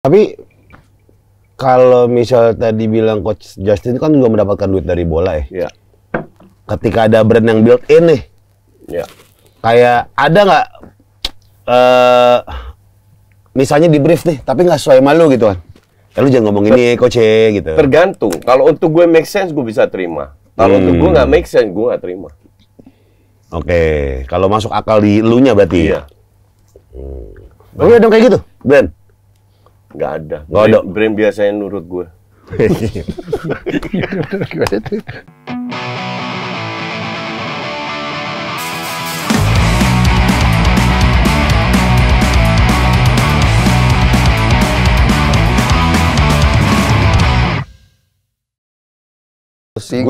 Tapi kalau misal tadi bilang coach Justin kan juga mendapatkan duit dari bola ya. Iya. Ketika ada brand yang build in nih. Iya. Kayak ada nggak uh, misalnya di brief nih tapi nggak sesuai malu gitu kan. Ya lu jangan ngomong ini coach eh, gitu. Tergantung. Kalau untuk gue make sense gue bisa terima. Kalau hmm. untuk gue hmm. nggak make sense gue nggak terima. Oke, okay. kalau masuk akal di lu nya berarti. Iya. Hmm. Oh iya dong kayak gitu, Ben. Nggak ada. Nggak ada. Brand biasanya nurut gue. Gue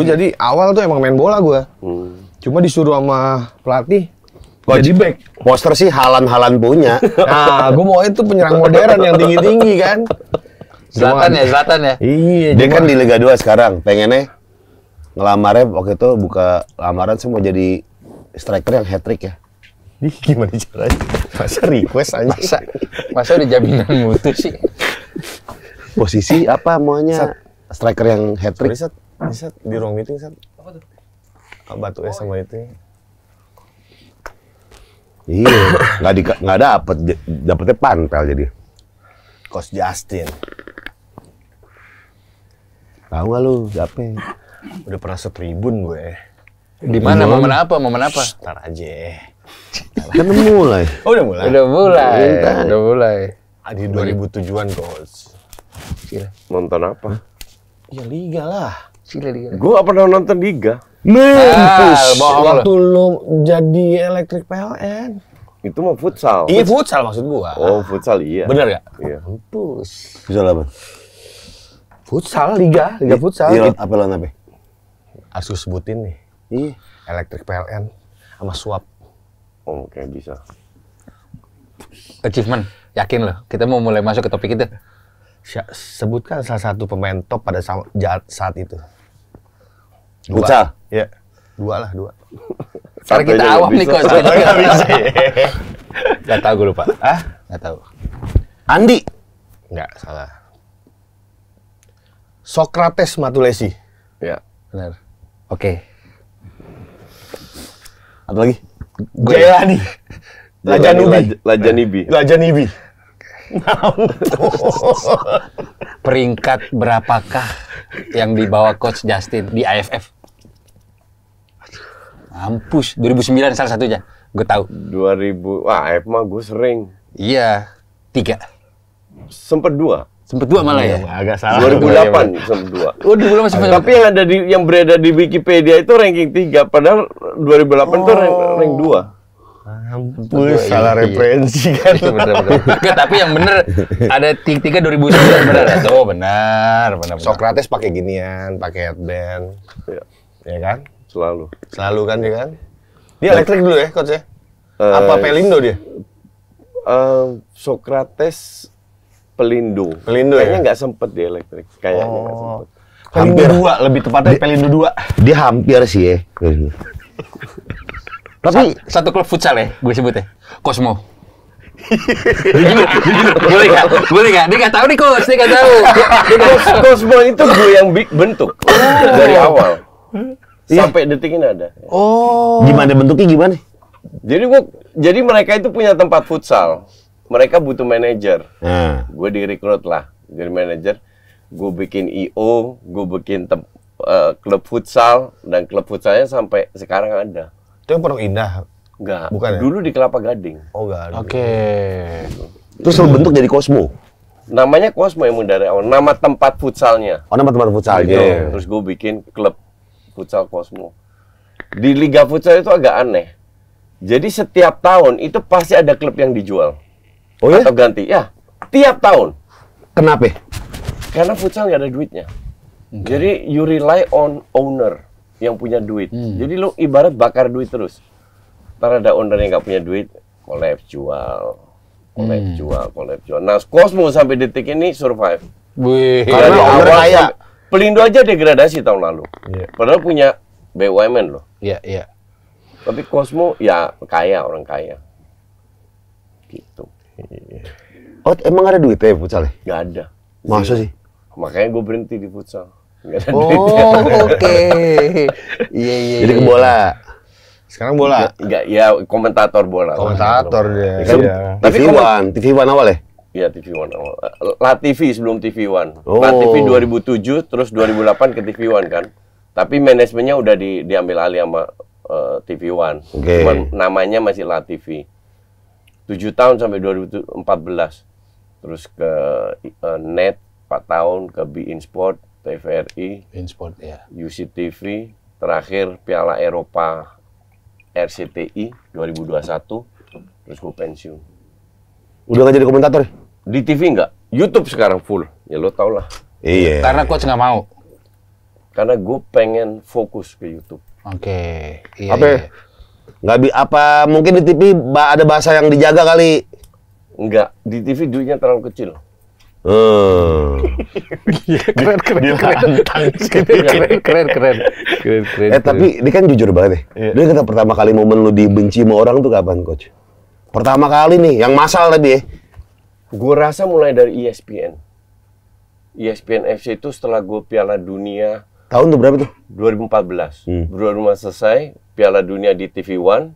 jadi awal tuh emang main bola gue. Hmm. Cuma disuruh sama pelatih Coach, jadi back. Poster sih halan-halan punya. Nah, gue mau itu penyerang modern yang tinggi-tinggi kan. Selatan ya, selatan ya. Iya. Dia cuman. kan di Liga 2 sekarang. Pengennya ngelamarnya waktu itu buka lamaran sih mau jadi striker yang hat trick ya. Ih, gimana caranya? Masa request aja? Masa, masa udah jaminan mutu sih? Posisi apa maunya? Sat. Striker yang hat trick. Sorry, Sat. Di ruang meeting, Sat. Apa tuh? Batu es ya sama itu. Ya. Iya, nggak di nggak dapet, dapetnya panpel jadi. Kos Justin. Tahu nggak lu siapa? Ya? Udah pernah setribun gue. Di mana? Momen apa? Momen apa? ntar aja. Kan udah mulai. Oh, udah mulai. Udah mulai. Iya, udah mulai. Ah, di 2007-an, Coach. Iya. Nonton apa? Ya liga lah. Chile ya, di Gue gak pernah nonton Liga. Mampus. Nah, ah, waktu lu jadi elektrik PLN. Itu mau futsal. Iya futsal maksud gua. Oh futsal iya. Bener gak? Iya. Mampus. Futsal apa? Futsal liga, liga di, iya, futsal. Iya, apa lo apa? Harus sebutin nih. Iya. Elektrik PLN sama suap. Oh, oke bisa. Achievement, yakin loh. Kita mau mulai masuk ke topik itu. Sebutkan salah satu pemain top pada saat itu. Futsal? ya Dua lah, dua. Sekarang kita awam nih kok. Satu nggak bisa. Gak tau gue lupa. Ah? Gak tau. Andi? Nggak, salah. Socrates Matulesi. Ya. Benar. Oke. Okay. Atau lagi? Jailani. Ya. Lajanibi. Lajanibi. Lajanibi. Peringkat berapakah yang dibawa coach Justin di AFF? Mampus. 2009 salah satunya. Gue tahu. 2000. Wah, F mah gue sering. Iya. Tiga. Sempet dua. Sempet dua malah iya, ya? Agak salah. 2008 iya, sempet dua. Oh, 2008 sempet Tapi yang ada di yang beredar di Wikipedia itu ranking tiga, padahal 2008 oh. delapan rank, rank dua. Mampus, iya. salah iya. referensi kan. bener, bener. Gak, tapi yang bener ada tiga 2009 bener ya? bener. benar, benar. Sokrates pakai ginian, pakai headband. Ya. ya kan? Selalu. Selalu kan dia kan? Dia nah. elektrik dulu ya coach ya? Uh, Apa Pelindo dia? Uh, Socrates Pelindo. Pelindo ya? Kayaknya nggak ya? sempet dia elektrik. Kayaknya nggak oh. sempet. Pelindo hampir, dua, lebih tepatnya dia, Pelindo dua. Dia hampir sih ya. Tapi satu, satu klub futsal ya, gue sebut ya. Cosmo. boleh nggak? Boleh nggak? Dia nggak tahu nih kos, dia nggak tahu. kosmo itu gue yang bentuk oh. dari awal. Iya. Sampai detik ini ada. Oh. Gimana bentuknya gimana? Jadi gua jadi mereka itu punya tempat futsal. Mereka butuh manajer. Nah. Gue direkrut lah jadi manajer. Gue bikin IO, gue bikin tem, uh, klub futsal dan klub futsalnya sampai sekarang ada. Itu yang paling Indah. Enggak. Bukan. Ya? Dulu di Kelapa Gading. Oh, enggak. Oke. Okay. Terus hmm. bentuk jadi Cosmo. Namanya Cosmo yang dari awal. Oh, nama tempat futsalnya. Oh, nama tempat futsalnya. Gitu. Terus gue bikin klub futsal Cosmo. Di liga futsal itu agak aneh. Jadi setiap tahun itu pasti ada klub yang dijual. Oh ya? Atau ganti. Ya, tiap tahun. Kenapa? Karena futsal nggak ada duitnya. Okay. Jadi you rely on owner yang punya duit. Hmm. Jadi lu ibarat bakar duit terus. Ntar ada owner yang nggak punya duit, collab jual, collab hmm. jual, collapse jual. Nah, Cosmo sampai detik ini survive. Wih, karena owner kaya. Sampai, Pelindo aja degradasi tahun lalu. Yeah. Padahal punya BUMN loh. Iya, yeah, iya. Yeah. Tapi Cosmo ya kaya orang kaya. Gitu. Iya. Oh, emang ada duitnya ya futsal? Ya? Gak ada. Masa sih? Makanya gue berhenti di futsal. Gak ada oh, oke. Okay. iya, iya. Jadi iya, iya. ke bola. Sekarang bola. Enggak, ya komentator bola. Komentator dia. Ya, kan, ya. TV One, TV One awal ya? Iya TV One awal. La TV sebelum TV One. Oh. La TV 2007 terus 2008 ke TV One kan. Tapi manajemennya udah di, diambil alih sama uh, eh, TV One. Okay. Cuman namanya masih La TV. 7 tahun sampai 2014. Terus ke uh, Net 4 tahun ke Be In Sport, TVRI, In Sport ya. UC TV, terakhir Piala Eropa RCTI 2021 terus gue pensiun. Udah gak jadi komentator? Di TV nggak? YouTube sekarang full. Ya lo tau lah. Iya. Karena coach nggak mau. Karena gue pengen fokus ke YouTube. Oke. Okay. Iya, apa? Ya? Iya. Gak bi apa mungkin di TV ada bahasa yang dijaga kali? Enggak, di TV duitnya terlalu kecil. Hmm. keren, keren, keren, keren, keren, keren, keren, keren. Eh tapi ini kan jujur banget deh. Ya. Iya. Dia kata pertama kali momen lu dibenci sama orang tuh kapan coach? Pertama kali nih, yang masal tadi ya. Gue rasa mulai dari ESPN. ESPN FC itu setelah gue Piala Dunia tahun tuh berapa tuh? 2014. Hmm. 2015 selesai Piala Dunia di TV One.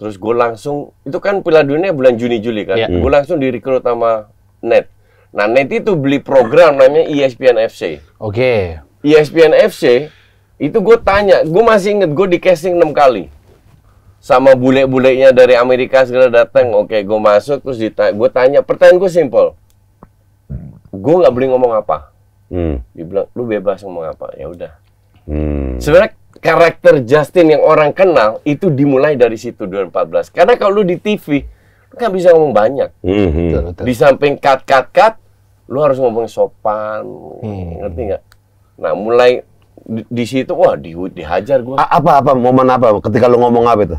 Terus gue langsung itu kan Piala Dunia bulan Juni Juli kan. Yeah. Hmm. Gue langsung direkrut sama Net. Nah Net itu beli program namanya ESPN FC. Oke. Okay. E ESPN FC itu gue tanya, gue masih inget gue di casting enam kali sama bule-bulenya dari Amerika segala datang. Oke, gue masuk terus ditanya, gue tanya, pertanyaan gue simpel. Gue nggak beli ngomong apa. Hmm. Dibilang, lu bebas ngomong apa. Ya udah. Hmm. Sebenarnya karakter Justin yang orang kenal itu dimulai dari situ 2014. Karena kalau lu di TV, lu kan bisa ngomong banyak. Hmm. hmm. Di samping cut cut cut, lu harus ngomong sopan. Hmm. Ngerti nggak? Nah, mulai di, di situ wah di, dihajar gua. Apa apa momen apa ketika lu ngomong apa itu?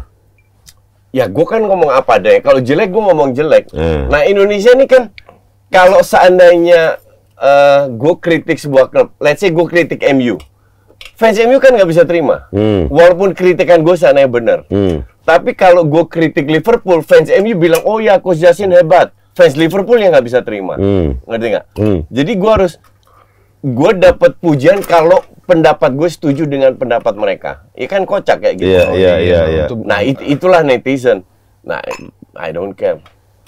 ya gue kan ngomong apa deh kalau jelek gue ngomong jelek hmm. nah Indonesia ini kan kalau seandainya uh, eh, gue kritik sebuah klub let's say gue kritik MU fans MU kan nggak bisa terima hmm. walaupun kritikan gue seandainya yang benar hmm. tapi kalau gue kritik Liverpool fans MU bilang oh ya Coach Justin hebat fans Liverpool yang nggak bisa terima hmm. ngerti nggak hmm. jadi gue harus gue dapat pujian kalau pendapat gue setuju dengan pendapat mereka. Iya kan kocak kayak gitu. Iya, oh, iya, iya. iya, iya. iya. Nah, it, itulah netizen. Nah, I don't care.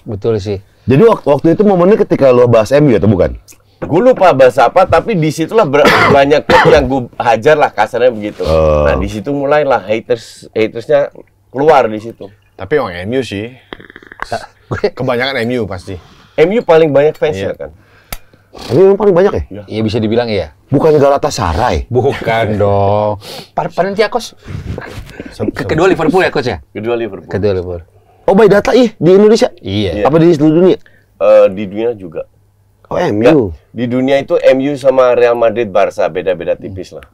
Betul sih. Jadi waktu, waktu itu momennya ketika lo bahas MU atau bukan? Gue lupa bahas apa, tapi disitulah banyak klub yang gue hajar lah kasarnya begitu. Uh. Nah disitu mulailah haters hatersnya keluar di situ. Tapi orang MU sih, kebanyakan MU pasti. MU paling banyak fansnya ya kan. Ini yang paling banyak ya? Iya, iya bisa dibilang iya. Bukan Galatasaray. Bukan dong. Par Panathinaikos. Kedua Liverpool ya coach ya? Kedua Liverpool. Kedua Liverpool. Oh by data ih di Indonesia? Iya. Apa di seluruh dunia? Uh, di dunia juga. Oh MU. Di dunia itu MU sama Real Madrid, Barca beda-beda tipis lah.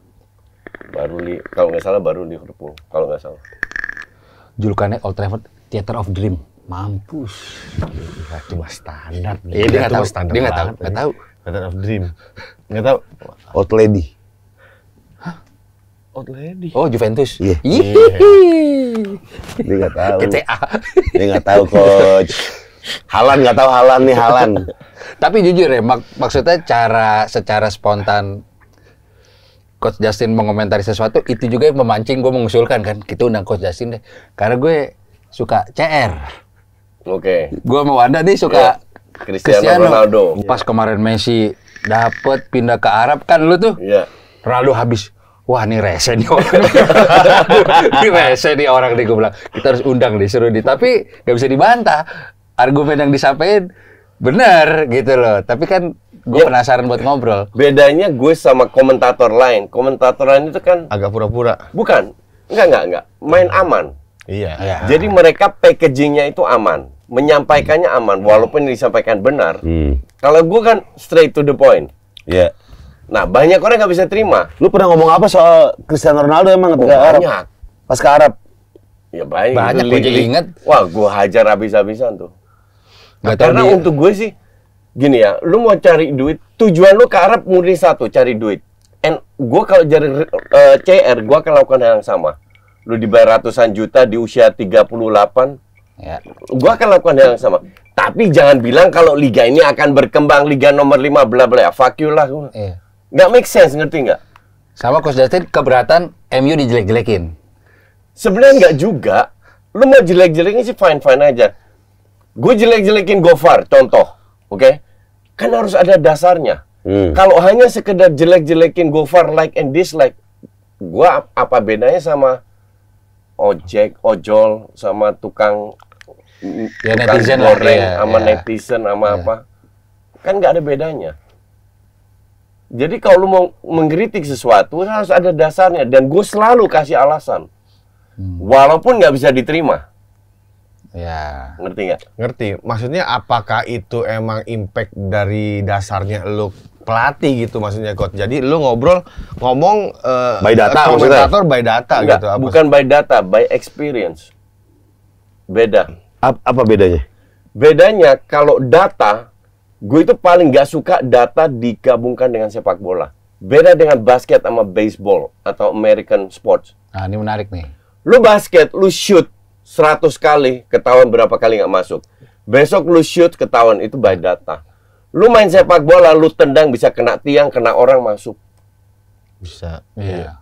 Baru li kalau nggak salah baru Liverpool kalau nggak salah. Julukannya Old Trafford Theater of Dream mampus Gila, cuma standar iya, dia nggak tahu standar dia nggak tahu nggak ya. tahu Letter of Dream. Enggak tahu. Old Lady. Hah? Old Lady. Oh, Juventus. Iya. Yeah. Yeah. Dia enggak tahu. KCA. Dia enggak tahu coach. Halan nggak tahu Halan nih Halan. Tapi jujur ya, mak maksudnya cara secara spontan Coach Justin mengomentari sesuatu itu juga yang memancing gue mengusulkan kan kita undang Coach Justin deh karena gue suka CR. Oke. Okay. Gue mau Anda nih suka yeah. Cristiano, Cristiano Ronaldo. Pas iya. kemarin Messi dapet pindah ke Arab kan lu tuh. Iya. Yeah. Ronaldo habis. Wah ini rese nih orang. ini rese nih orang nih gue bilang. Kita harus undang nih suruh nih. Tapi gak bisa dibantah. Argumen yang disampaikan bener gitu loh. Tapi kan gue ya, penasaran buat ngobrol. Bedanya gue sama komentator lain. Komentator lain itu kan agak pura-pura. Bukan, enggak enggak enggak. Main aman. Iya. iya. Jadi mereka packagingnya itu aman menyampaikannya aman walaupun disampaikan benar hmm. kalau gue kan straight to the point ya yeah. nah banyak orang nggak bisa terima lu pernah ngomong apa soal Cristiano Ronaldo emang oh, banyak Arab, pas ke Arab ya banyak banyak gue jadi inget wah gue hajar habis-habisan tuh Gak nah, karena dia. untuk gue sih gini ya lu mau cari duit tujuan lu ke Arab murni satu cari duit and gue kalau jadi uh, eh, CR gue akan lakukan hal yang sama lu dibayar ratusan juta di usia 38 Ya. Gua akan lakukan hal yang sama. Tapi jangan bilang kalau liga ini akan berkembang liga nomor 5 bla bla. Ya. Fuck you lah gua. Iya. Nggak make sense, ngerti nggak? Sama Coach Justin keberatan MU dijelek-jelekin. Sebenarnya nggak juga. Lu mau jelek-jelekin sih fine-fine aja. Gue jelek-jelekin Gofar, contoh. Oke? Okay? Kan harus ada dasarnya. Hmm. Kalau hanya sekedar jelek-jelekin Gofar like and dislike, gue apa bedanya sama ojek, ojol, sama tukang ya, netizen goreng lah, iya, sama ya. netizen sama ya. apa kan nggak ada bedanya jadi kalau lu mau mengkritik sesuatu harus ada dasarnya dan gue selalu kasih alasan hmm. walaupun nggak bisa diterima Ya. Ngerti nggak? Ngerti. Maksudnya apakah itu emang impact dari dasarnya lu pelatih gitu maksudnya kok Jadi lu ngobrol ngomong uh, by data komentator by data Enggak, gitu. Apa? Bukan by data, by experience. Beda. Apa bedanya? Bedanya kalau data, gue itu paling gak suka data digabungkan dengan sepak bola. Beda dengan basket sama baseball atau American sports. Nah, ini menarik nih. Lu basket, lu shoot 100 kali, ketahuan berapa kali gak masuk. Besok lu shoot, ketahuan itu by data. Lu main sepak bola, lu tendang bisa kena tiang, kena orang masuk. Bisa, iya. Iya,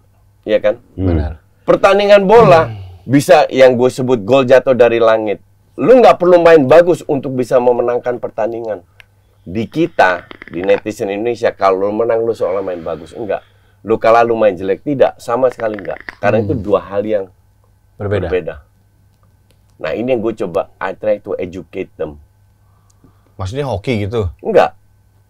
iya kan? Hmm. Benar. Pertandingan bola bisa yang gue sebut gol jatuh dari langit lu nggak perlu main bagus untuk bisa memenangkan pertandingan. Di kita, di netizen Indonesia, kalau lu menang lu seolah main bagus, enggak. Lu kalah lu main jelek, tidak. Sama sekali enggak. Karena hmm. itu dua hal yang berbeda. berbeda. Nah ini yang gue coba, I try to educate them. Maksudnya hoki gitu? Enggak,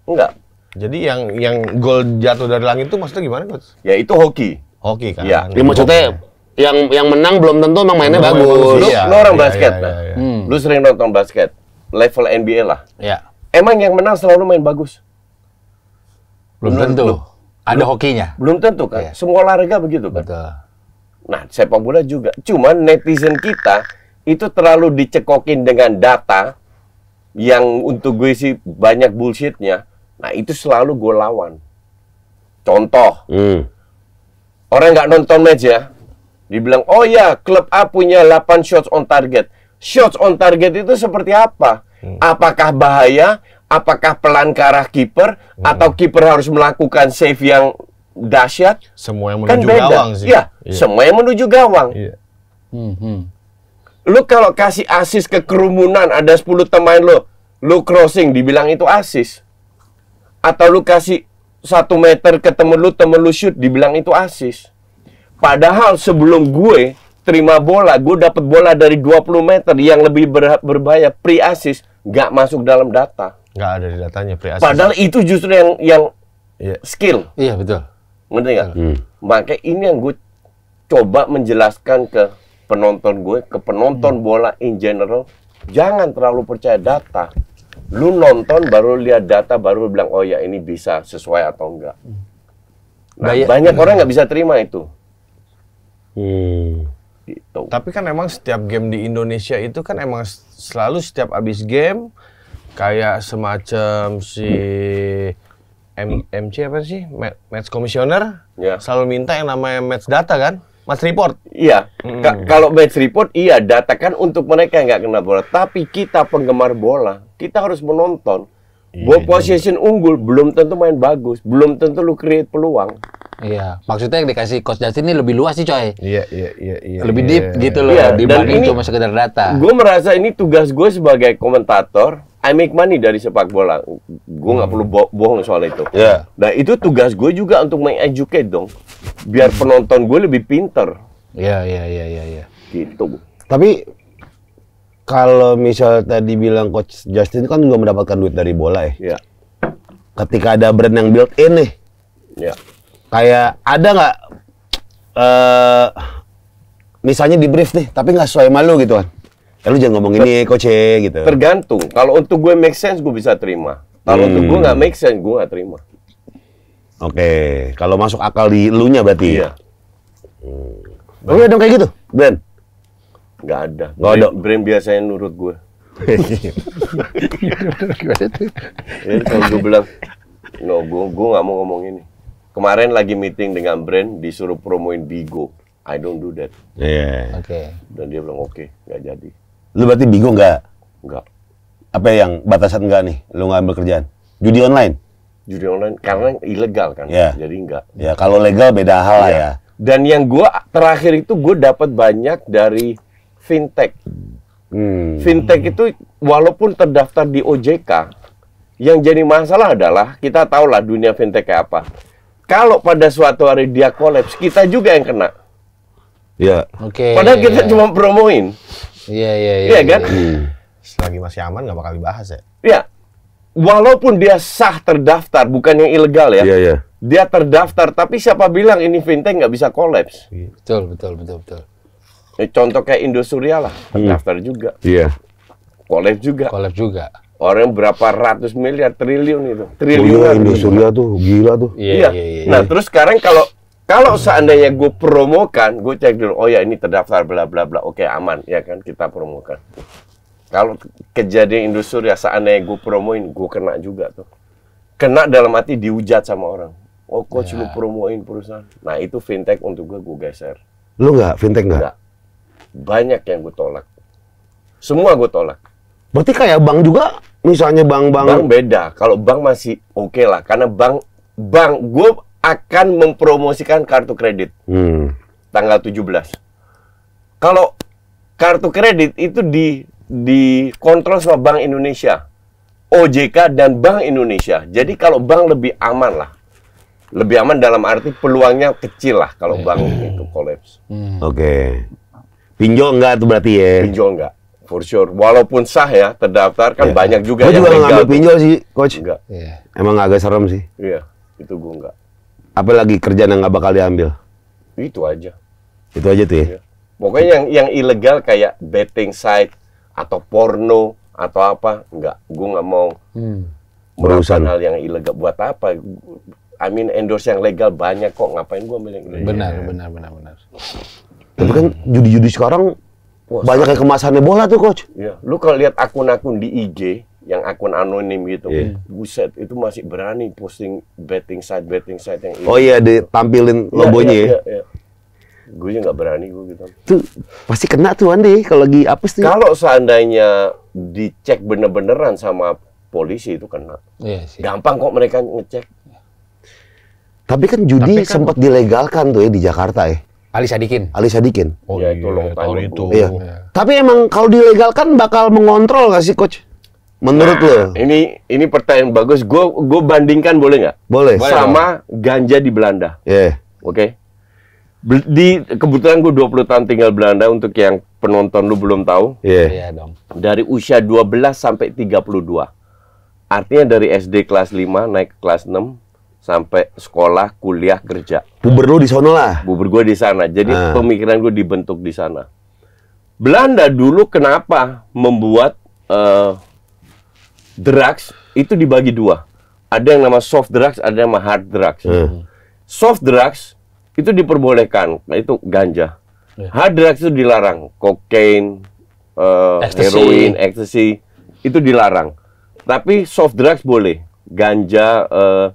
enggak. Jadi yang yang gol jatuh dari langit itu maksudnya gimana coach? Ya itu hoki. Hoki kan. Ya. Dia maksudnya yang yang menang belum tentu emang mainnya bagus. Lu, iya, lu orang iya, basket, iya, iya, iya. Hmm. lu sering nonton basket level NBA lah. Iya. Emang yang menang selalu main bagus? Belum Menurut tentu. Ada hokinya. Belum tentu kan. Iya. Semua olahraga begitu kan. Betul. Nah sepak bola juga. Cuman netizen kita itu terlalu dicekokin dengan data yang untuk gue sih banyak bullshitnya. Nah itu selalu gue lawan. Contoh, hmm. orang nggak nonton match ya, Dibilang, oh ya klub A punya 8 shots on target. Shots on target itu seperti apa? Hmm. Apakah bahaya? Apakah pelan ke arah kiper? Hmm. Atau kiper harus melakukan save yang dahsyat? Semua yang kan menuju kan gawang sih. Ya, yeah. semua yang menuju gawang. Yeah. Hmm, hmm, Lu kalau kasih asis ke kerumunan ada 10 teman lu, lu crossing dibilang itu asis. Atau lu kasih satu meter ke temen lu, temen lu shoot dibilang itu asis. Padahal sebelum gue terima bola, gue dapat bola dari 20 meter yang lebih ber berbahaya pre assist nggak masuk dalam data. Nggak ada di datanya pre assist. Padahal itu justru yang yang yeah. skill. Iya yeah, betul. Ngerti nggak? Hmm. Makanya ini yang gue coba menjelaskan ke penonton gue, ke penonton hmm. bola in general, jangan terlalu percaya data. Lu nonton baru lihat data baru bilang oh ya ini bisa sesuai atau enggak. Nah, banyak orang nggak bisa terima itu. Hmm. Gitu. Tapi kan emang setiap game di Indonesia itu kan emang selalu setiap abis game kayak semacam si M MC apa sih match commissioner ya selalu minta yang namanya match data kan match report iya hmm. kalau match report iya data kan untuk mereka yang nggak kena bola tapi kita penggemar bola kita harus menonton Iya, gue iya. possession unggul, belum tentu main bagus, belum tentu lu create peluang. Iya, maksudnya yang dikasih coach Justin ini lebih luas sih coy. Iya, iya, iya. iya lebih iya, deep iya, gitu loh, iya, dibanding cuma sekedar data. Gue merasa ini tugas gue sebagai komentator, I make money dari sepak bola. Gue nggak hmm. perlu bo bohong soal itu. Iya. Yeah. Nah itu tugas gue juga untuk mengeducate dong, biar penonton gue lebih pinter. Iya, iya, iya, iya. Gitu. Tapi kalau misal tadi bilang coach Justin kan juga mendapatkan duit dari bola ya. Iya. Ketika ada brand yang built in nih. Ya. Kayak ada nggak uh, misalnya di brief nih tapi nggak sesuai malu gitu kan. Ya lu jangan ngomong ini coach eh, gitu. Tergantung. Kalau untuk gue make sense gue bisa terima. Kalau hmm. untuk gue nggak hmm. make sense gue nggak terima. Oke, okay. kalau masuk akal di lu nya berarti. Ya? Iya. Hmm. iya dong kayak gitu, Ben. Nggak ada. Nggak ada. brain biasanya nurut gue. hehehe iya. ini kalau gue bilang, no, gue, gue nggak mau ngomong ini. Kemarin lagi meeting dengan brand, disuruh promoin Bigo. I don't do that. Iya. Yeah. Oke. Okay. Dan dia bilang, oke, okay, nggak jadi. Lu berarti Bigo nggak? Nggak. Apa yang batasan nggak nih? Lu nggak ambil kerjaan? Judi online? Judi online, karena ilegal kan. Yeah. Jadi nggak. Ya, yeah, kalau legal beda hal yeah. Iya. ya. Dan yang gue terakhir itu gue dapat banyak dari fintech. Hmm. Fintech itu walaupun terdaftar di OJK, yang jadi masalah adalah kita tahu lah dunia fintech kayak apa. Kalau pada suatu hari dia kolaps, kita juga yang kena. Ya. Oke. Okay, Padahal ya, kita ya. cuma promoin. Iya iya iya. Iya, iya kan? Ya, Selagi masih aman nggak bakal dibahas ya. Iya. Walaupun dia sah terdaftar, bukan yang ilegal ya. Iya iya. Dia terdaftar, tapi siapa bilang ini fintech nggak bisa kolaps? Betul betul betul betul. Ya, contoh kayak Indosuria lah, terdaftar hmm. daftar juga. Iya. Yeah. Collab juga. Collab juga. Orang berapa ratus miliar triliun itu. Triliunan. Oh, iya, Indosuria tuh gila tuh. Iya. Yeah, yeah. yeah, Nah, terus sekarang kalau kalau seandainya gue promokan, gue cek dulu, oh ya ini terdaftar bla bla bla, oke aman, ya kan kita promokan. Kalau kejadian Indo ya seandainya gue promoin, gue kena juga tuh. Kena dalam hati diujat sama orang. Oh kok yeah. cuma promoin perusahaan. Nah itu fintech untuk gue, gue geser. Lu nggak fintech nggak? banyak yang gue tolak. Semua gue tolak. Berarti kayak bank juga, misalnya bank-bank. Bank beda. Kalau bank masih oke okay lah, karena bank bank gue akan mempromosikan kartu kredit hmm. tanggal 17. Kalau kartu kredit itu di di kontrol sama Bank Indonesia, OJK dan Bank Indonesia. Jadi kalau bank lebih aman lah lebih aman dalam arti peluangnya kecil lah kalau bank hmm. itu kolaps. Hmm. Oke. Okay. Pinjol enggak tuh berarti ya? Pinjol enggak. For sure. Walaupun sah ya, terdaftar kan yeah. banyak juga gua yang juga ngambil pinjol sih, coach. Enggak. Yeah. Emang agak serem sih. Iya, yeah. itu gua enggak. Apalagi kerjaan yang nggak bakal diambil. Itu aja. Itu aja tuh ya. Yeah. Pokoknya yang yang ilegal kayak betting site atau porno atau apa, enggak. Gua nggak mau. Hmm. Berurusan hal yang ilegal buat apa? I mean endorse yang legal banyak kok ngapain gua ambil yang ilegal? Benar, iya. benar, benar, benar. Tapi kan judi-judi sekarang Wah, banyak kayak kemasannya bola tuh coach. Iya. Lu kalau lihat akun-akun di IG yang akun anonim gitu, yeah. buset itu masih berani posting betting side, betting side yang Oh iya, ditampilin iya, logonya iya, ya. Iya, iya, iya. Gue nggak berani gue gitu. Tuh pasti kena tuh Andi kalau lagi apa sih? Kalau seandainya dicek bener-beneran sama polisi itu kena. Iya sih. Gampang kok mereka ngecek. Tapi kan judi kan, sempat dilegalkan tuh ya di Jakarta ya. Ali Sadikin. Ali Sadikin. Oh, iya, itu loh tahun, tahun itu. Iya. Ya. Tapi emang kalau dilegalkan bakal mengontrol gak sih coach? Menurut nah, lo? Ini ini pertanyaan bagus. Gue gue bandingkan boleh nggak? Boleh. Sama ganja di Belanda. Iya. Yeah. Oke. Okay? di kebetulan gue 20 tahun tinggal Belanda untuk yang penonton lu belum tahu. Iya. Yeah. Iya dong. Dari usia 12 sampai 32. Artinya dari SD kelas 5 naik ke kelas 6 sampai sekolah, kuliah, kerja. Buber lu di sana lah. Buber gue di sana. Jadi ah. pemikiran gue dibentuk di sana. Belanda dulu kenapa membuat uh, drugs itu dibagi dua. Ada yang nama soft drugs, ada yang nama hard drugs. Hmm. Soft drugs itu diperbolehkan, nah, itu ganja. Ya. Hard drugs itu dilarang, kokain, uh, eh, heroin, ecstasy itu dilarang. Tapi soft drugs boleh, ganja, uh,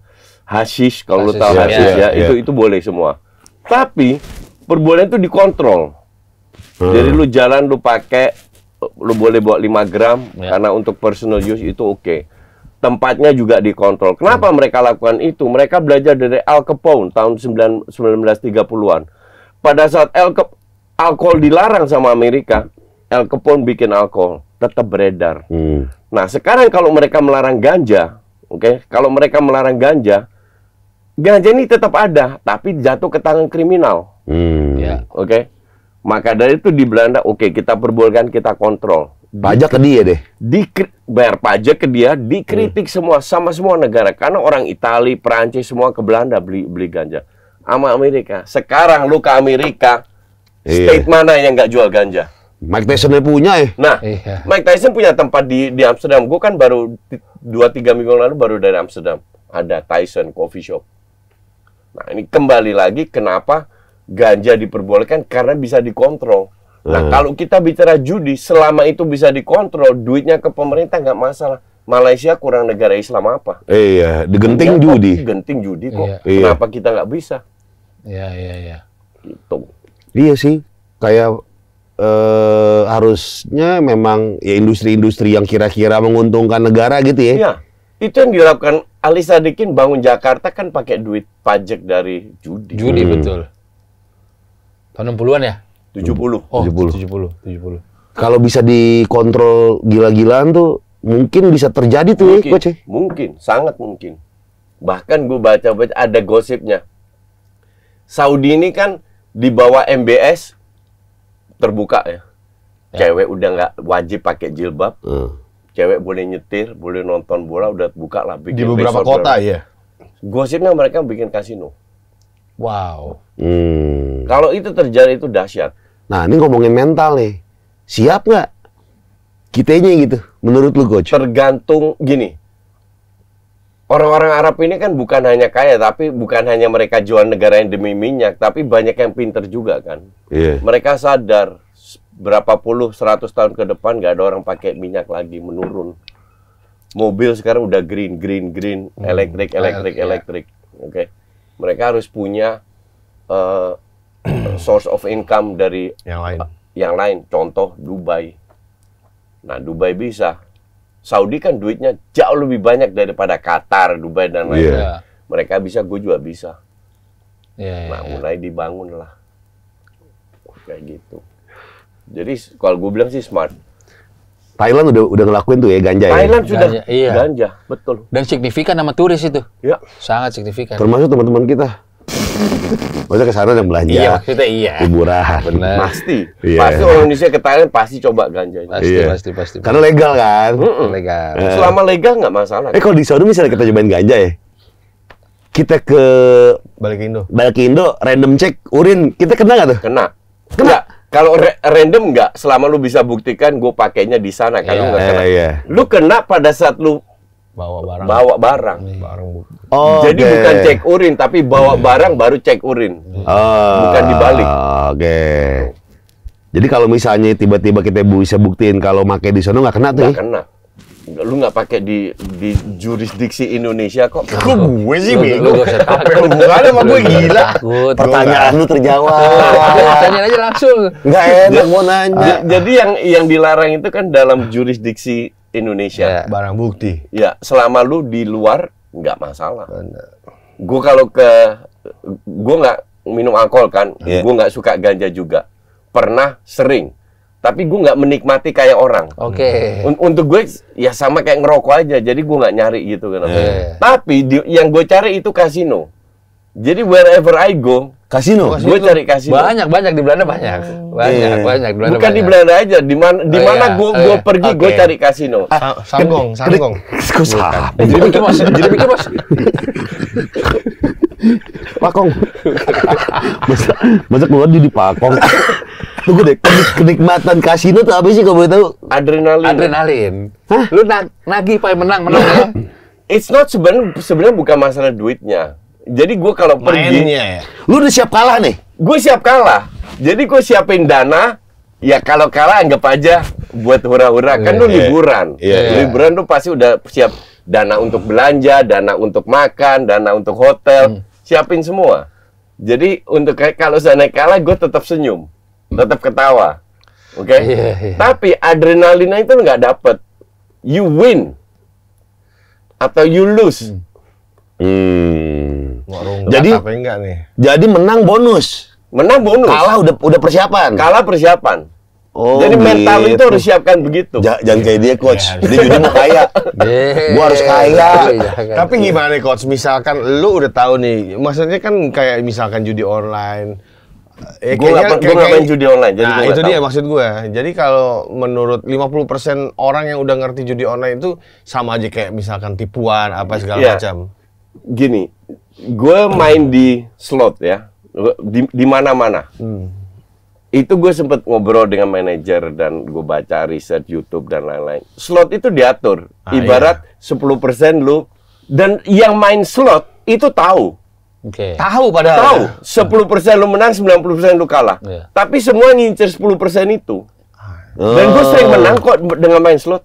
hashish kalau lu tahu ya, hashish ya, ya, ya itu itu boleh semua. Tapi perbolehan itu dikontrol. Hmm. Jadi lu jalan lu pakai lu boleh bawa 5 gram ya. karena untuk personal use itu oke. Okay. Tempatnya juga dikontrol. Kenapa hmm. mereka lakukan itu? Mereka belajar dari Al Capone tahun 1930-an. Pada saat Al Cap alkohol dilarang sama Amerika, Al Capone bikin alkohol tetap beredar. Hmm. Nah, sekarang kalau mereka melarang ganja, oke, okay? kalau mereka melarang ganja, ganja ini tetap ada, tapi jatuh ke tangan kriminal. Hmm. Ya. Oke. Okay? Maka dari itu di Belanda, oke okay, kita perbolehkan kita kontrol. Pajak ke dia deh. Di bayar pajak ke dia, dikritik hmm. semua sama semua negara karena orang Itali, Perancis semua ke Belanda beli beli ganja. Sama Amerika. Sekarang lu ke Amerika, iya. state mana yang nggak jual ganja? Mike Tyson yang punya ya. Eh. Nah, iya. Mike Tyson punya tempat di di Amsterdam. Gue kan baru 2 3 minggu lalu baru dari Amsterdam. Ada Tyson Coffee Shop. Nah, ini kembali lagi kenapa ganja diperbolehkan karena bisa dikontrol. Nah, hmm. kalau kita bicara judi, selama itu bisa dikontrol, duitnya ke pemerintah nggak masalah. Malaysia kurang negara Islam apa? Iya, digenting ya, judi. Genting judi kok. Iya. Kenapa kita nggak bisa? Iya, iya, iya. Gitu. Iya sih, kayak eh, harusnya memang ya industri-industri yang kira-kira menguntungkan negara gitu ya. Iya itu yang dilakukan Ali Sadikin bangun Jakarta kan pakai duit pajak dari judi. Judi hmm. betul. Tahun 60-an ya? 70. Oh, 70. 70, 70. Kalau bisa dikontrol gila-gilaan tuh mungkin bisa terjadi tuh mungkin, ya, Coach. Mungkin, sangat mungkin. Bahkan gue baca-baca ada gosipnya. Saudi ini kan di bawah MBS terbuka ya. ya. Cewek udah nggak wajib pakai jilbab. Hmm cewek boleh nyetir, boleh nonton bola, udah buka lah. Bikin Di beberapa kota ya? Gosipnya mereka bikin kasino. Wow. Hmm. Kalau itu terjadi itu dahsyat. Nah ini ngomongin mental nih. Siap nggak? Kitanya gitu, menurut lu Coach? Tergantung gini. Orang-orang Arab ini kan bukan hanya kaya, tapi bukan hanya mereka jual negara yang demi minyak, tapi banyak yang pinter juga kan. Yeah. Mereka sadar berapa puluh, seratus tahun ke depan nggak ada orang pakai minyak lagi, menurun. Mobil sekarang udah green, green, green, hmm. elektrik, ah, elektrik, iya. elektrik. Oke, mereka harus punya uh, source of income dari yang lain. Eh, yang lain, contoh Dubai. Nah, Dubai bisa. Saudi kan duitnya jauh lebih banyak daripada Qatar, Dubai dan lain-lain. Yeah. Mereka bisa, gue juga bisa. Yeah, iya, nah, yeah, mulai dibangun lah. Kayak gitu. Jadi kalau gue bilang sih smart. Thailand udah udah ngelakuin tuh ya ganja ya? Thailand ya. sudah ganja, iya. ganja, betul. Dan signifikan sama turis itu. Iya. Sangat signifikan. Termasuk teman-teman kita. Masa ke sana yang belanja. Iya, kita iya. Hiburan. Benar. Pasti. Iya. Pasti orang Indonesia ke Thailand pasti coba ganja. Pasti, iya. pasti, pasti. Karena legal kan? Mm -mm. Legal. Eh. Selama legal nggak masalah. Eh, kalau di Saudi misalnya kita cobain ganja ya, kita ke balik Indo, balik Indo, random cek urin, kita kena nggak tuh? Kena. Kena. Kalau re random nggak, selama lu bisa buktikan gue pakainya di sana, kalau yeah, nggak iya, salah, yeah, yeah. lu kena pada saat lu bawa barang, bawa barang, iya. barang Oh, Jadi okay. bukan cek urin, tapi bawa iya. barang baru cek urin, oh, bukan dibalik. Oke. Okay. Jadi kalau misalnya tiba-tiba kita bisa buktiin kalau pakai di sana nggak kena tuh? Nggak ya? kena lu nggak pakai di di jurisdiksi Indonesia kok? Lu gue sih bego. Apa ada, sama gue gila? Pertanyaan lu terjawab. Tanya aja langsung. Nggak enak mau nanya. Jadi yang yang dilarang itu kan dalam jurisdiksi Indonesia. Ya, barang bukti. Ya, selama lu di luar nggak masalah. Gue kalau ke gue nggak minum alkohol kan, ya. gue nggak suka ganja juga. Pernah sering tapi gue nggak menikmati kayak orang. Oke. Okay. untuk gue ya sama kayak ngerokok aja, jadi gue nggak nyari gitu kan. Yeah. Tapi di, yang gue cari itu kasino. Jadi wherever I go, kasino. Gue cari kasino. Banyak banyak di Belanda banyak. Banyak yeah. banyak di Belanda. Bukan banyak. di Belanda aja, di oh, mana di mana oh, iya. gue gue oh, iya. pergi okay. gue cari kasino. Ah, sanggong, sanggong. Jadi bikin mas, jadi bikin mas. Pakong. Masak masak keluar di Pakong. Tunggu deh, kenikmatan kasino tuh apa sih kalau boleh tahu? Adrenalin. Adrenalin. Hah? Lu nag nagih pak menang menang ya. It's not sebenarnya sebenarnya bukan masalah duitnya. Jadi gue kalau pergi, ya. lu udah siap kalah nih? Gue siap kalah. Jadi gue siapin dana, ya kalau kalah anggap aja buat hura-hura kan yeah, lu iya, iya. liburan yeah, yeah. liburan tuh pasti udah siap dana untuk belanja dana untuk makan dana untuk hotel hmm. siapin semua jadi untuk kalau saya naik kalah gue tetap senyum tetap ketawa. Oke. Okay? Yeah, yeah. Tapi adrenalinnya itu nggak dapet. You win atau you lose. Hmm. Hmm. Warung jadi enggak nih. Jadi menang bonus. Menang bonus. Kalah udah udah persiapan. Kalah persiapan. Oh, jadi mental itu gitu. harus siapkan begitu. Ja, jangan kayak dia coach. Ya, dia mau kaya. Gue harus kaya. Iya, iya, iya, Tapi gimana coach? Misalkan lu udah tahu nih, maksudnya kan kayak misalkan judi online, Ya, gue gak, gue main judi online, jadi nah, itu tahu. dia maksud gue. Jadi kalau menurut 50% orang yang udah ngerti judi online itu sama aja kayak misalkan tipuan apa segala ya. macam. Gini, gue main di slot ya, di di mana-mana. Hmm. Itu gue sempet ngobrol dengan manajer dan gue baca riset YouTube dan lain-lain. Slot itu diatur, ah, ibarat iya. 10% lu dan yang main slot itu tahu Okay. Tahu padahal. Tahu. Iya. Sepuluh persen lu menang, 90 persen lu kalah. Yeah. Tapi semua ngincer 10 persen itu. Ah. Oh. Dan gue sering menang kok dengan main slot.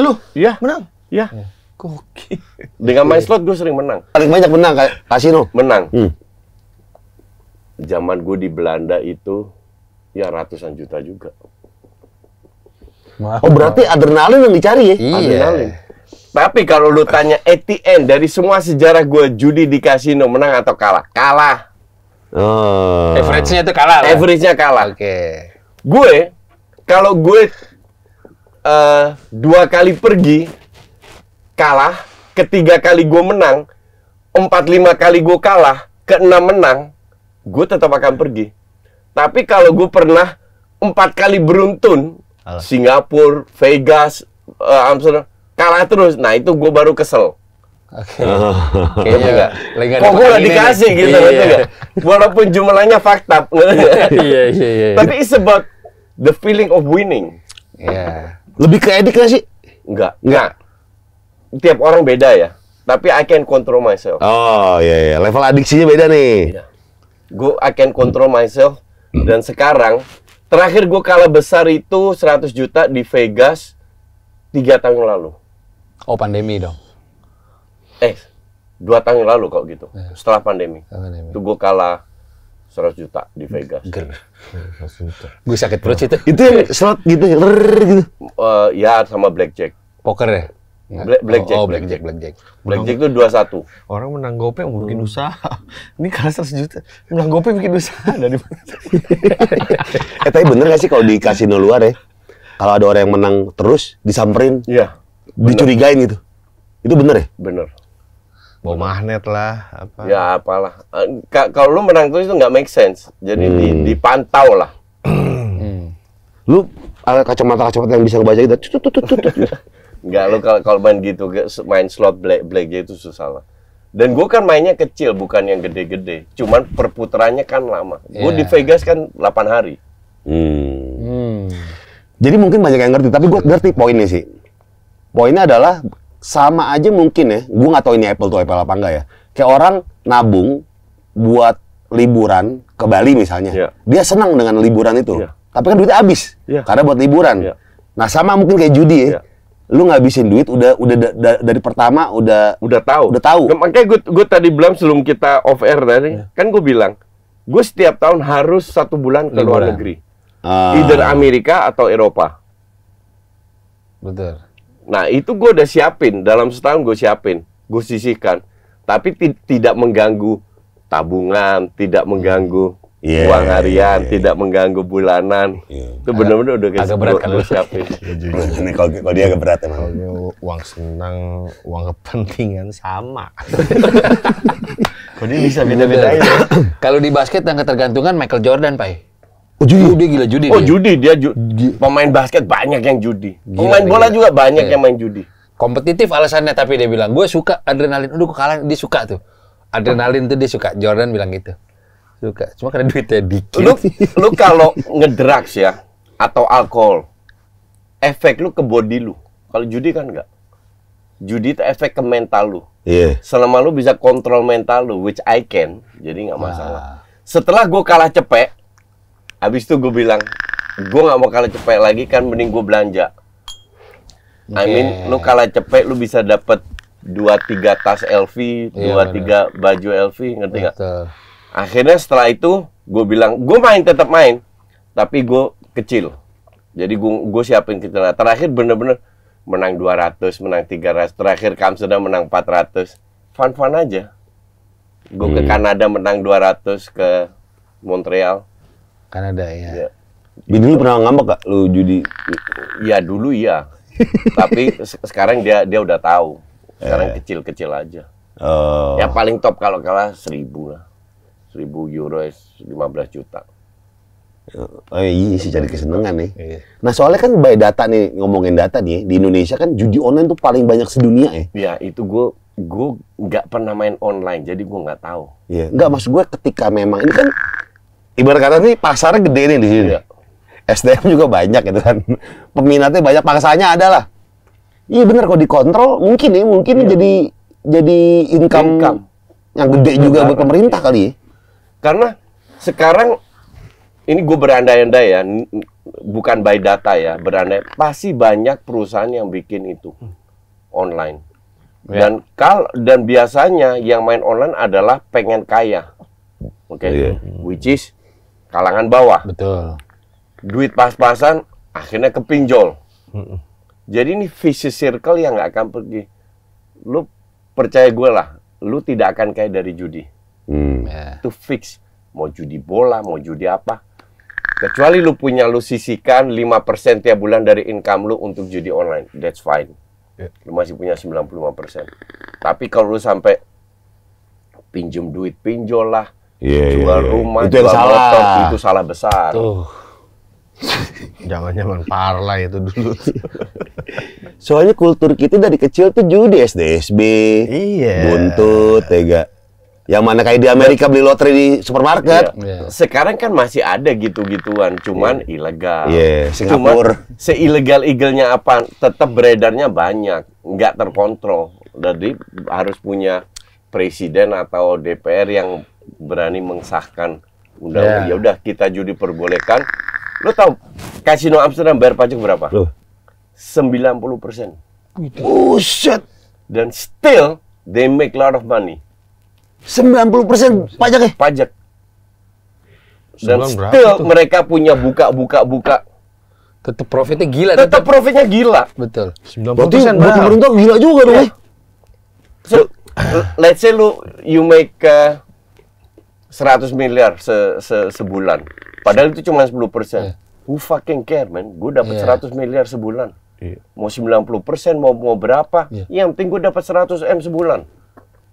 Lu? Iya. Menang? Iya. Yeah. Oke. Dengan main slot gue sering menang. Paling banyak menang kayak kasino. Menang. Hmm. Zaman gue di Belanda itu ya ratusan juta juga. oh berarti maaf. adrenalin yang dicari ya? Iya. Adrenalin. Tapi kalau lu tanya ATN dari semua sejarah gue judi di kasino menang atau kalah? Kalah. Oh. Average-nya itu kalah. Average-nya kalah. Oke. Okay. Gue kalau gue uh, dua kali pergi kalah, ketiga kali gue menang, empat lima kali gue kalah, keenam menang, gue tetap akan pergi. Tapi kalau gue pernah empat kali beruntun, Singapura, Vegas, uh, Amsterdam, kalah terus. Nah itu gue baru kesel. Oke. Ah. Okay. Oh. Kayaknya enggak. Kok gue udah dikasih ini. gitu, iya. iya. Gak? Walaupun jumlahnya fakta. Iya, iya, iya, iya, iya. Tapi it's about the feeling of winning. Iya. Yeah. Lebih ke edik gak sih? Enggak. Enggak. Nah, tiap orang beda ya. Tapi I can control myself. Oh, iya, yeah, iya. Yeah. Level adiksinya beda nih. Iya. Gue I can control myself. Hmm. Dan sekarang, terakhir gue kalah besar itu 100 juta di Vegas tiga tahun lalu. Oh pandemi dong. Eh, dua tahun yang lalu kok gitu. Ya. Setelah pandemi. pandemi. Itu gue kalah 100 juta di Vegas. Gue sakit perut itu. Itu yang slot gitu, rrr, gitu. Uh, ya sama blackjack. Poker ya? Black, blackjack, oh, oh, blackjack, blackjack. Blackjack itu dua satu. Orang menang gope mau bikin usaha. Ini kalah 100 juta. Menang gope bikin usaha dari mana? eh tapi bener gak sih kalau di kasino luar ya? Kalau ada orang yang menang terus disamperin. Iya bener. dicurigain gitu itu bener ya bener bawa magnet lah apa ya apalah eh, kalau lu menang terus itu nggak make sense jadi hmm. dipantau lah lu kacamata kacamata yang bisa lu baca gitu nggak lu kalau kalau main gitu main slot black black itu susah lah dan gue kan mainnya kecil bukan yang gede-gede cuman perputarannya kan lama yeah. di Vegas kan 8 hari hmm. Hmm. jadi mungkin banyak yang ngerti tapi gue ngerti poinnya sih poinnya adalah sama aja mungkin ya gue nggak tahu ini apple tuh apple apa enggak ya kayak orang nabung buat liburan ke Bali misalnya yeah. dia senang dengan liburan itu yeah. tapi kan duitnya habis yeah. karena buat liburan yeah. nah sama mungkin kayak judi ya yeah lu ngabisin duit udah udah da, da, dari pertama udah udah tahu udah tahu makanya gue gue tadi bilang sebelum kita off air tadi yeah. kan gue bilang gue setiap tahun harus satu bulan ke luar negeri uh. either Amerika atau Eropa betul Nah itu gue udah siapin dalam setahun gue siapin, gue sisihkan. Tapi tidak mengganggu tabungan, tidak mengganggu hmm. yeah, uang harian, yeah, yeah. tidak mengganggu bulanan. Yeah. Itu benar-benar udah kayak agak berat kalau siapin. Iya, Ini kalau, dia agak berat emang. Kalau uang senang, uang kepentingan sama. kalau dia bisa beda beda iya. kalau di basket yang ketergantungan Michael Jordan, Pak. Oh judi? Judi gila judi. Oh dia. judi dia ju pemain basket banyak yang judi. Gila, pemain bola gila. juga banyak gila. yang main judi. Kompetitif alasannya tapi dia bilang gue suka adrenalin. Udah gue kalah dia suka tuh. Adrenalin tuh dia suka. Jordan bilang gitu. Suka. Cuma karena duitnya dikit. Lu lu kalau ngedrugs ya atau alkohol efek lu ke body lu. Kalau judi kan enggak. Judi itu efek ke mental lu. Yeah. Selama lu bisa kontrol mental lu, which I can, jadi nggak masalah. Ah. Setelah gue kalah cepet, Habis itu gue bilang, gue gak mau kalah cepet lagi kan, mending gue belanja. Okay. I mean, lu kalah cepet, lu bisa dapet 2-3 tas LV, 2-3 iya, baju LV, ngerti gak? Akhirnya setelah itu, gue bilang, gue main tetap main, tapi gue kecil. Jadi gue siapin kita. Nah, terakhir bener-bener menang 200, menang 300, terakhir sudah menang 400. Fun-fun aja. Gue hmm. ke Kanada menang 200, ke Montreal Kanada ya. ya. lu pernah ngambek gak lu judi? Ya dulu iya. Tapi sekarang dia dia udah tahu. Sekarang iya. kecil-kecil eh. aja. Oh. Ya paling top kalau kalah seribu lah. Seribu euro, lima belas juta. Oh iya sih cari kesenangan nih. Iya. Nah soalnya kan by data nih ngomongin data nih di Indonesia kan judi online tuh paling banyak sedunia ya. Iya itu gue gue nggak pernah main online jadi gue nggak tahu. Iya nggak maksud gue ketika memang ini kan ibarat kata nih pasarnya gede nih di sini. Iya. SDM juga banyak gitu kan. Peminatnya banyak, pangsanya ada lah. Iya bener kok dikontrol mungkin nih, ya, mungkin iya. jadi jadi income, income yang gede juga buat pemerintah kali ya. Karena sekarang ini gue berandai-andai ya, bukan by data ya, berandai pasti banyak perusahaan yang bikin itu online. Ya. Dan kal dan biasanya yang main online adalah pengen kaya. Oke. Okay? Iya. Yeah. Which is kalangan bawah. Betul. Duit pas-pasan akhirnya kepinjol. Mm -mm. Jadi ini vicious circle yang nggak akan pergi. Lu percaya gue lah, lu tidak akan kayak dari judi. To hmm. ya. Itu fix. Mau judi bola, mau judi apa. Kecuali lu punya lu sisikan 5% tiap bulan dari income lu untuk judi online. That's fine. Yeah. Lu masih punya 95%. Tapi kalau lu sampai pinjam duit pinjol lah, yeah, iya, jual yeah, yeah. rumah, itu jual yang salah. motor, itu salah besar. Tuh. Jangan zaman parla itu dulu. Soalnya kultur kita dari kecil tuh judi SDSB, iya. buntut, tega. Ya yang mana kayak di Amerika beli lotre di supermarket. Iya. iya. Sekarang kan masih ada gitu-gituan, cuman iya. ilegal. Iya, seilegal-ilegalnya apa, tetap beredarnya banyak, nggak terkontrol. Jadi harus punya presiden atau DPR yang berani mengesahkan undang yeah. ya udah kita judi perbolehkan. Lo tau kasino Amsterdam bayar pajak berapa? sembilan puluh persen. Gitu. Buset. Dan still they make lot of money. sembilan puluh persen pajak ya? Pajak. Dan still tuh? mereka punya buka-buka-buka tetap profitnya gila. Tetap profitnya gila. Betul. 90% Berarti beruntung gila juga dong. Yeah. So, let's say lu you make uh, 100 miliar se, se, sebulan. Padahal itu cuma 10 persen. Yeah. Who fucking care, man? Gue dapat yeah. 100 miliar sebulan. Yeah. Mau 90 persen, mau mau berapa? Yeah. Yang penting gue dapat 100 m sebulan.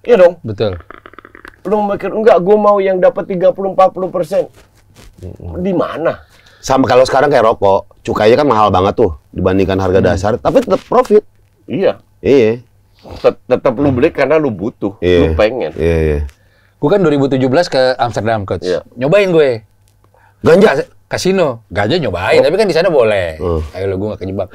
Iya dong. Betul. Lu mikir enggak? Gue mau yang dapat 30 40 persen. Mm. Di mana? Sama kalau sekarang kayak rokok, cukainya kan mahal banget tuh dibandingkan harga mm. dasar, tapi tetap profit. Iya. Iya. Tet tetap lu beli karena lu butuh, iya. lu pengen. Iya, iya Gue kan 2017 ke Amsterdam coach. Yeah. Nyobain gue. Ganja kasino. Ganja nyobain, oh. tapi kan di sana boleh. Uh. Ayo lo gue gak kejebak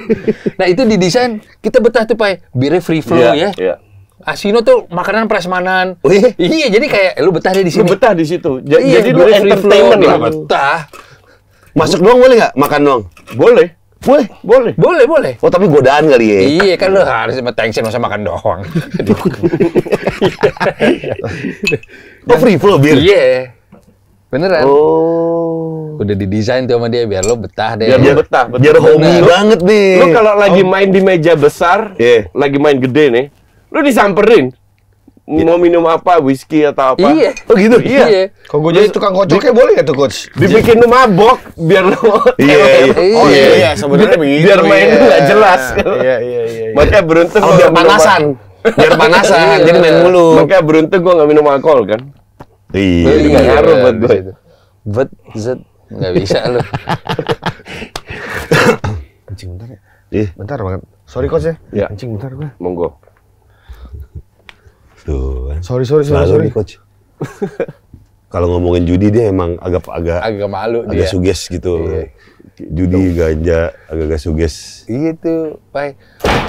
nah, itu di desain kita betah tuh, Pak. bire free flow yeah, ya. Yeah. Asino tuh makanan prasmanan. Oh, iya? iya, jadi kayak lu betah deh di sini. Lu betah di situ. Ja iya, jadi lu entertainment lah. Ya? Betah. Masuk doang boleh nggak? Makan doang. Boleh. Boleh, boleh. Boleh, boleh. Oh, tapi godaan kali ya. Iya, kan lo harus sama tension masa makan doang. Lo oh, free flow, biar Iya. Beneran. Oh. Udah didesain tuh sama dia biar lo betah deh. Biar dia betah, betah. Biar homey banget nih. Lo kalau lagi main di meja besar, yeah. lagi main gede nih, lo disamperin. Iya. mau minum apa whiskey atau apa iya. oh gitu iya, iya. kok gue jadi tukang kocok kocoknya boleh ya tuh coach dibikin mabok biar lu iya, iya, iya. oh iya, iya. sebenarnya begitu biar main iya. nggak jelas iya, iya, iya, iya. makanya beruntung oh, biar panasan biar panasan jadi main mulu makanya beruntung gue gak minum alkohol kan iya gak ngaruh buat gue itu bet zet nggak bisa lu anjing bentar ya bentar banget sorry coach ya anjing bentar gue monggo Tuh. Sorry sorry sorry. sorry. nih coach. Kalau ngomongin judi dia emang agak agak agak malu agak dia. suges gitu. Iya. Judi ganja agak-agak suges. Gitu, Pak.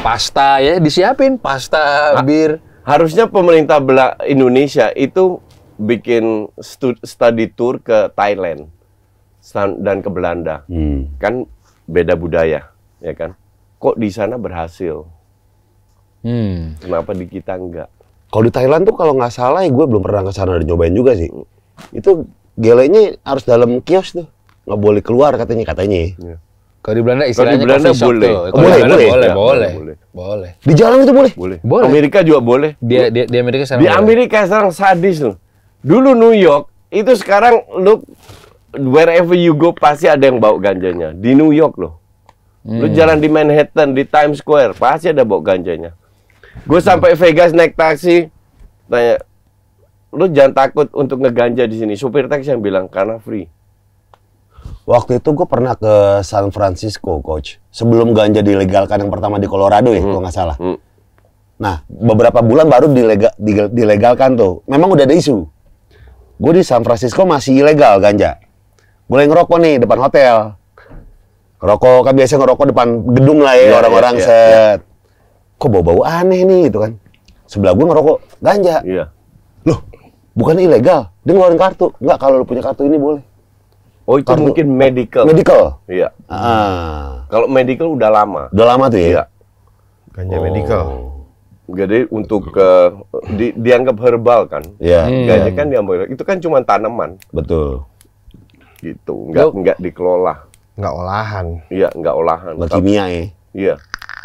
Pasta ya disiapin pasta ha ah. bir. Harusnya pemerintah Bela Indonesia itu bikin study tour ke Thailand dan ke Belanda. Hmm. Kan beda budaya, ya kan? Kok di sana berhasil? Hmm. Kenapa di kita enggak? Kalau di Thailand tuh kalau nggak salah ya gue belum pernah ke sana dan nyobain juga sih. Itu gelenya harus dalam kios tuh. Nggak boleh keluar katanya katanya. ya. Kalau di Belanda istilahnya Kalau di Belanda boleh. Oh, boleh, boleh. Iya, boleh, boleh, boleh. Boleh. Di jalan itu boleh. Boleh. boleh. Amerika juga boleh. Di, di, di Amerika sekarang. Di Amerika sekarang sadis loh. Dulu New York itu sekarang lu wherever you go pasti ada yang bawa ganjanya. Di New York loh. Hmm. Lu jalan di Manhattan, di Times Square, pasti ada bawa ganjanya gue sampai Vegas naik taksi tanya lu jangan takut untuk ngeganja di sini supir taksi yang bilang karena free Waktu itu gue pernah ke San Francisco, coach. Sebelum ganja dilegalkan yang pertama di Colorado ya, hmm. kalau nggak salah. Hmm. Nah, beberapa bulan baru dilegal, dilegalkan tuh. Memang udah ada isu. Gue di San Francisco masih ilegal ganja. Mulai ngerokok nih depan hotel. Rokok, kan biasa ngerokok depan gedung lah ya iya, orang-orang yeah, yeah, yeah, set kok bau-bau aneh nih gitu kan sebelah gue ngerokok ganja iya. loh bukan ilegal dia ngeluarin kartu nggak kalau lu punya kartu ini boleh oh itu kartu. mungkin medical medical iya ah kalau medical udah lama udah lama tuh ya iya. ganja oh. medical jadi untuk uh, di, dianggap herbal kan iya. Hmm. ganja iya. kan dianggap itu kan cuma tanaman betul gitu nggak nggak dikelola nggak olahan iya nggak olahan kimia ya iya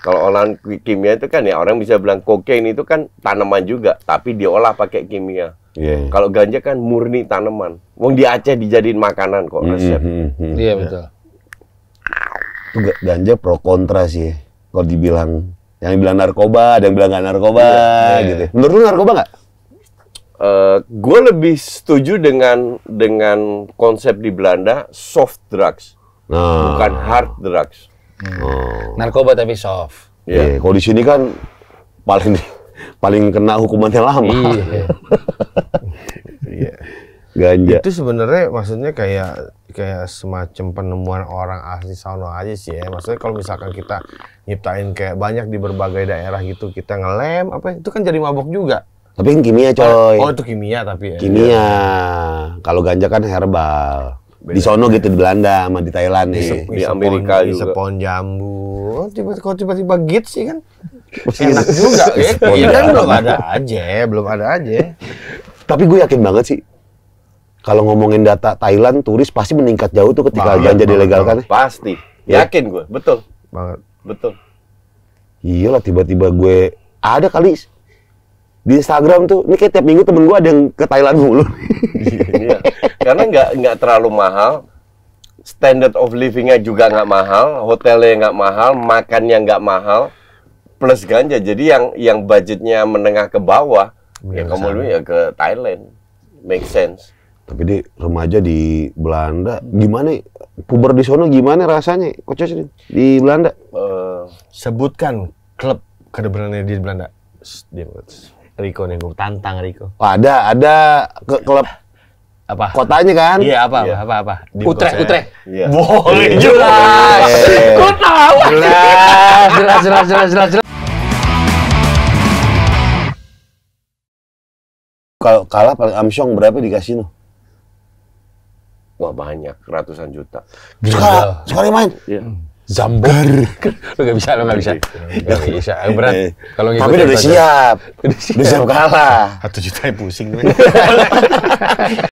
kalau olahan kimia itu kan ya orang bisa bilang kokain itu kan tanaman juga, tapi diolah pakai kimia. Yeah. Iya. Kalau ganja kan murni tanaman. Wong di Aceh dijadiin makanan kok hmm, resep. Hmm, hmm, iya mm -hmm. yeah, betul. Itu ganja pro kontra sih. Ya, kalau dibilang yang bilang narkoba, ada yang bilang nggak narkoba, yeah. Iya, gitu. Iya. Menurut lu narkoba nggak? Uh, eh, gue lebih setuju dengan dengan konsep di Belanda soft drugs, nah. bukan hard drugs. Hmm. Narkoba tapi soft. Iya. Yeah. Yeah. Kalau di sini kan paling paling kena hukumannya lama. Iya. yeah. Ganja. Itu sebenarnya maksudnya kayak kayak semacam penemuan orang asli sono aja sih ya. Maksudnya kalau misalkan kita nyiptain kayak banyak di berbagai daerah gitu kita ngelem apa itu kan jadi mabok juga. Tapi ini kimia nah, coy. Oh, itu kimia tapi ya. Kimia. Kalau ganja kan herbal. Di sono gitu di Belanda sama di Thailand nih. Di, se- di, di Amerika di juga. Sepon jambu. Oh, tiba kok tiba-tiba gitu sih kan. Enak juga gitu. Iya kan belum ada aja, belum ada aja. Tapi gue yakin banget sih kalau ngomongin data Thailand turis pasti meningkat jauh tuh ketika banget, ganja dilegalkan. Ya. Pasti. Ya? Yakin gue, betul. Banget. Betul. Iyalah tiba-tiba gue ada kali di Instagram tuh ini kayak tiap minggu temen gue ada yang ke Thailand mulu iya, karena nggak nggak terlalu mahal standard of livingnya juga nggak mahal hotelnya nggak mahal makannya nggak mahal plus ganja jadi yang yang budgetnya menengah ke bawah ya, ya kamu ya ke Thailand make sense tapi di remaja di Belanda gimana puber di sana gimana rasanya sih di Belanda uh, sebutkan klub kedebrannya di Belanda Riko nih, gue tantang Riko. Oh, ada, ada ke klub apa? Kotanya kan? Iya, apa, iya. apa, apa, apa. Utrecht, Utrecht. Iya. Boleh iya. jelas. Iya. Gue tahu? Jelas, jelas, jelas, jelas, jelas. jelas. Kalau kalah paling Amsyong berapa di kasino? Wah banyak, ratusan juta. Sekali, sekali main. Iya. Zambo. lu gak bisa, lu gak bisa. Gitu. Gak iya. bisa, berat. Eh, Kalau Kalau Tapi udah siap. udah siap. Udah siap kalah. Satu juta pusing